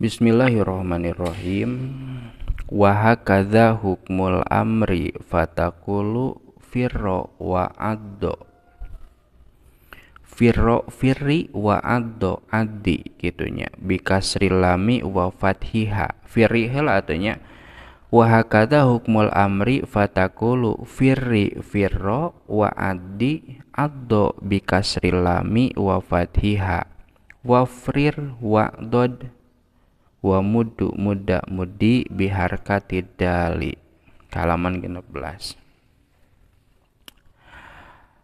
Bismillahirrahmanirrahim wa hakadha hukmul amri fatakulu firro wa addo firro firri wa addo adi gitunya bikasri lami wa fathiha firri hal artinya wa hakadha hukmul amri fatakulu firri firro wa addi addo bikasri lami wa fathiha wa dod wa wa muddu mudda mudi biharkati dali halaman 16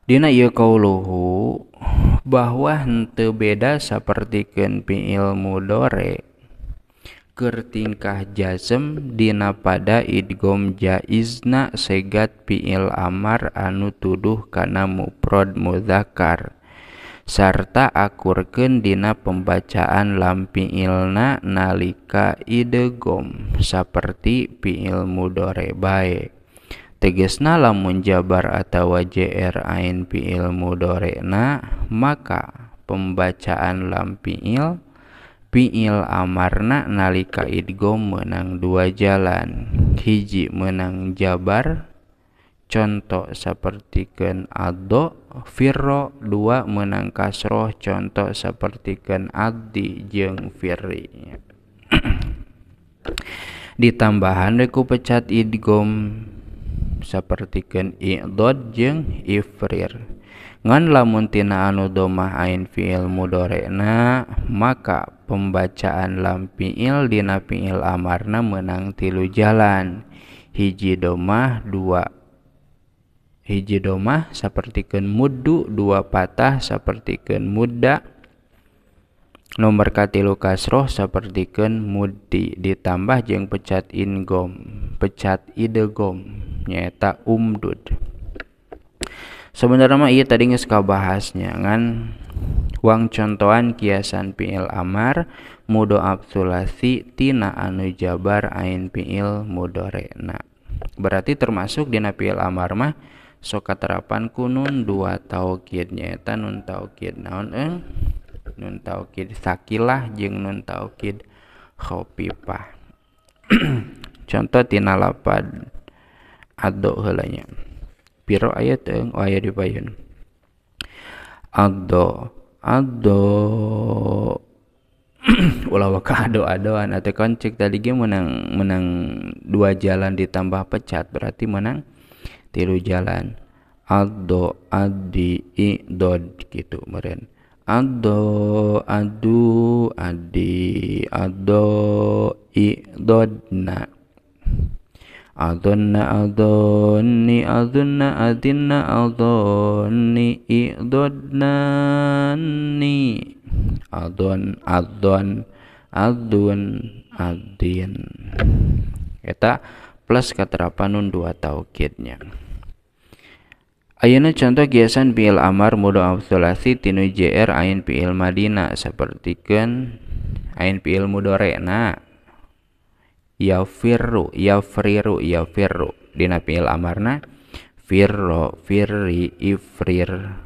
Dina ieu luhu bahwa henteu beda seperti fiil mudore keur tingkah jazem dina pada idgom jaizna segat fiil amar anu tuduh kana muprod muzakkar sarta akurken dina pembacaan ilna nalika idegom seperti piil mudore baik tegesna lamun jabar atau jr ain piil na maka pembacaan il piil amarna nalika idegom menang dua jalan hiji menang jabar contoh seperti ken ado firro dua menang kasroh contoh seperti ken adi jeng firri ditambahan reku pecat idgom ken idod jeng ifrir ngan lamun tina anu domah ain fiil mudorena maka pembacaan lam fiil dina fiil amarna menang tilu jalan hiji domah dua hiji domah sepertikan mudu dua patah sepertikan muda nomor katilu kasroh sepertikan mudi ditambah jeng pecat ingom pecat idegom nyata umdud sebenarnya mah iya tadi nggak bahasnya kan uang contohan kiasan piil amar mudo absulasi tina anu jabar ain piil rena berarti termasuk dina piil amar mah soka terapan kunun dua taukid nyata nun taukid naon eng, eh? nun taukid sakilah jeng nun taukid khafifah contoh tina lapad ado helanya piro ayat eng oh ayat ado ado ulah waka ado adoan atau koncek tadi ge menang menang dua jalan ditambah pecat berarti menang tilu jalan addo adi idod gitu meren addo adu adi addo idodna Adonna adonni adonna adinna adonni idodnani adon adon adun adin kita plus keterapan nun dua taukidnya Ayana contoh kiasan pil amar mudo tsulasi tinu jr ain pil madina seperti kan ain rena fiil ya yafirru ya yafirru dina pil amarna firro firri ifrir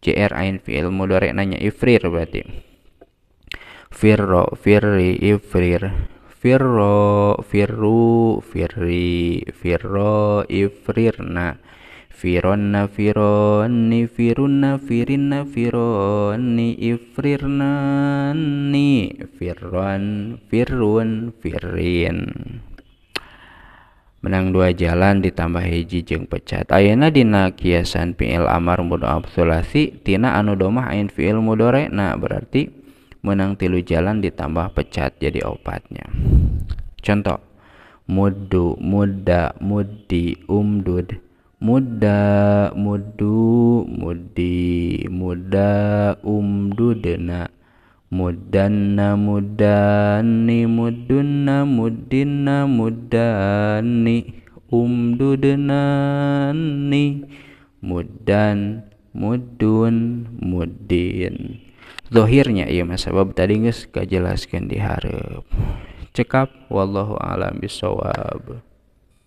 jr ain fiil rena nya ifrir berarti firro firri ifrir firro firru firri firro ifrirna fironna fironni firunna firinna fironni ni firron firun firin menang dua jalan ditambah hiji jeng pecat Ayana dina kiasan fi'il amar mudhof sulasi tina anu domah ain fi'il mudore nah berarti menang tilu jalan ditambah pecat jadi opatnya contoh mudu, muda mudi umdud muda mudu mudi muda umdudna mudanna mudani mudunna mudinna mudani ni mudan mudun mudin Zohirnya ya mas, sebab tadi nggak jelaskan di diharap Cekap wallahu alam bisawab.